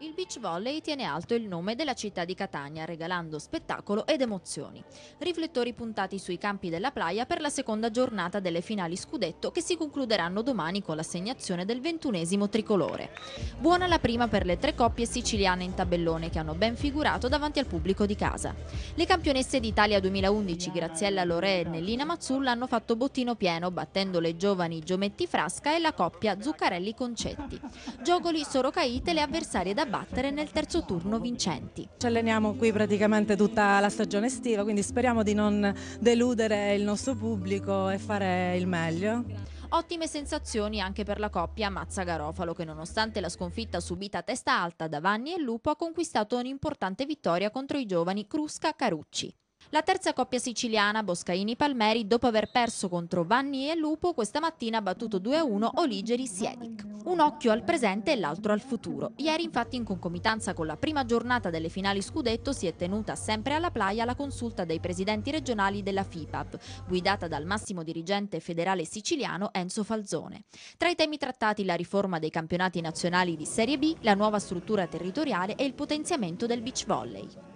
Il beach volley tiene alto il nome della città di Catania, regalando spettacolo ed emozioni. Riflettori puntati sui campi della playa per la seconda giornata delle finali scudetto che si concluderanno domani con l'assegnazione del ventunesimo tricolore. Buona la prima per le tre coppie siciliane in tabellone che hanno ben figurato davanti al pubblico di casa. Le campionesse d'Italia 2011 Graziella Lore e Nellina Mazzulla hanno fatto bottino pieno battendo le giovani Giometti Frasca e la coppia Zuccarelli Concetti. Giogoli Sorocaite le avversarie da battere nel terzo turno vincenti. Ci alleniamo qui praticamente tutta la stagione estiva, quindi speriamo di non deludere il nostro pubblico e fare il meglio. Ottime sensazioni anche per la coppia Mazza Garofalo che nonostante la sconfitta subita a testa alta da Vanni e Lupo ha conquistato un'importante vittoria contro i giovani Crusca Carucci. La terza coppia siciliana, Boscaini-Palmeri, dopo aver perso contro Vanni e Lupo, questa mattina ha battuto 2-1 Oligeri-Siedic. Un occhio al presente e l'altro al futuro. Ieri, infatti, in concomitanza con la prima giornata delle finali scudetto, si è tenuta sempre alla playa la consulta dei presidenti regionali della FIPAP, guidata dal massimo dirigente federale siciliano Enzo Falzone. Tra i temi trattati la riforma dei campionati nazionali di Serie B, la nuova struttura territoriale e il potenziamento del beach volley.